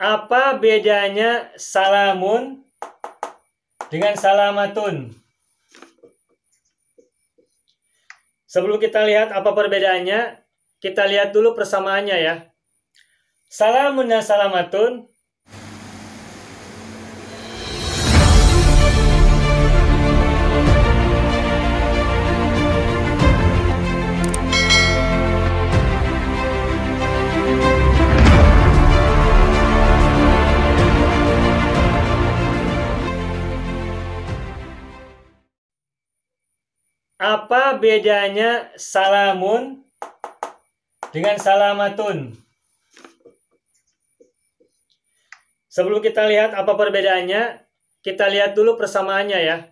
Apa bedanya salamun dengan salamatun? Sebelum kita lihat apa perbedaannya, kita lihat dulu persamaannya ya. Salamun dan salamatun Apa bedanya salamun dengan salamatun? Sebelum kita lihat apa perbedaannya, kita lihat dulu persamaannya ya.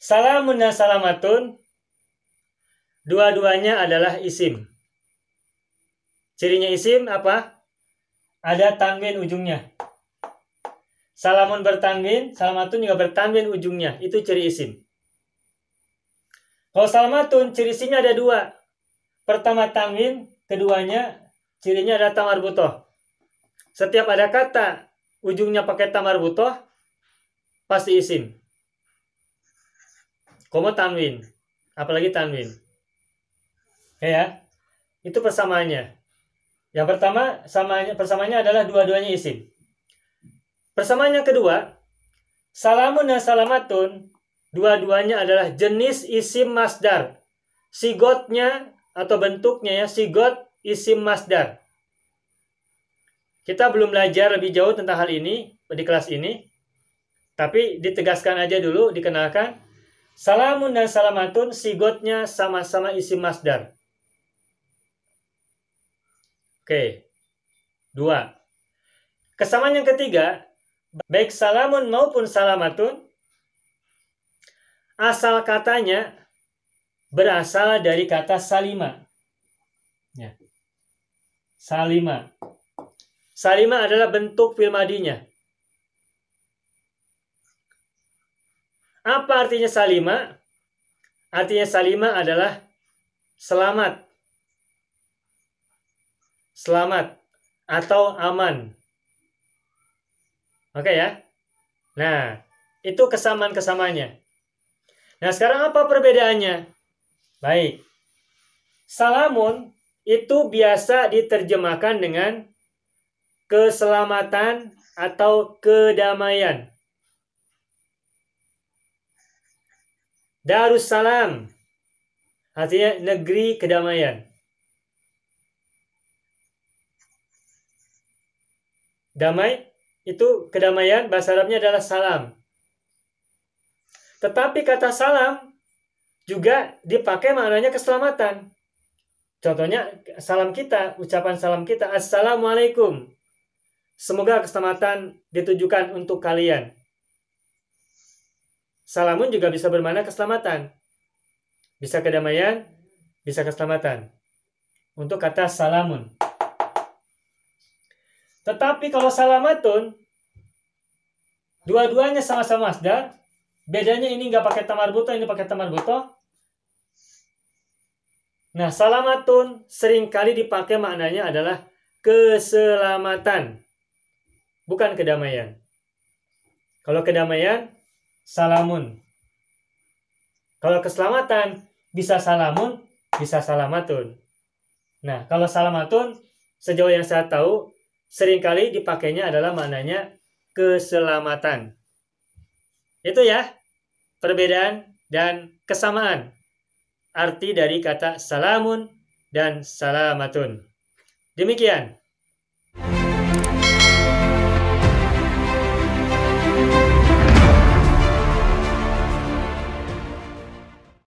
Salamun dan salamatun dua-duanya adalah isim. Cirinya isim apa? Ada tanwin ujungnya. Salamun bertanwin, salamatun juga bertanwin ujungnya. Itu ciri isim salamatun ciri-cirinya ada dua. Pertama tanwin, keduanya cirinya ada tamar butoh. Setiap ada kata ujungnya pakai tamar butoh, pasti isim. Komo tanwin, apalagi tanwin. Ya, ya. itu persamaannya. Yang pertama samanya persamaannya adalah dua-duanya isim. Persamaannya kedua, salamun dan salamatun Dua-duanya adalah jenis isim masdar. Sigotnya atau bentuknya ya, sigot isim masdar. Kita belum belajar lebih jauh tentang hal ini di kelas ini. Tapi ditegaskan aja dulu, dikenalkan. Salamun dan salamatun sigotnya sama-sama isim masdar. Oke. Dua. Kesamaan yang ketiga, baik salamun maupun salamatun asal katanya berasal dari kata salima. Ya. Salima. Salima adalah bentuk fil madinya. Apa artinya salima? Artinya salima adalah selamat. Selamat atau aman. Oke okay ya. Nah, itu kesamaan kesamanya. Nah, sekarang apa perbedaannya? Baik. Salamun itu biasa diterjemahkan dengan keselamatan atau kedamaian. Darussalam artinya negeri kedamaian. Damai itu kedamaian bahasa Arabnya adalah salam. Tetapi kata salam juga dipakai maknanya keselamatan. Contohnya salam kita, ucapan salam kita, Assalamualaikum. Semoga keselamatan ditujukan untuk kalian. Salamun juga bisa bermakna keselamatan. Bisa kedamaian, bisa keselamatan. Untuk kata salamun. Tetapi kalau salamatun, dua-duanya sama-sama masdar, Bedanya ini nggak pakai tamar buto, ini pakai tamar buto. Nah, salamatun seringkali dipakai maknanya adalah keselamatan, bukan kedamaian. Kalau kedamaian, salamun. Kalau keselamatan, bisa salamun, bisa salamatun. Nah, kalau salamatun, sejauh yang saya tahu, seringkali dipakainya adalah maknanya keselamatan. Itu ya perbedaan dan kesamaan. Arti dari kata salamun dan salamatun. Demikian.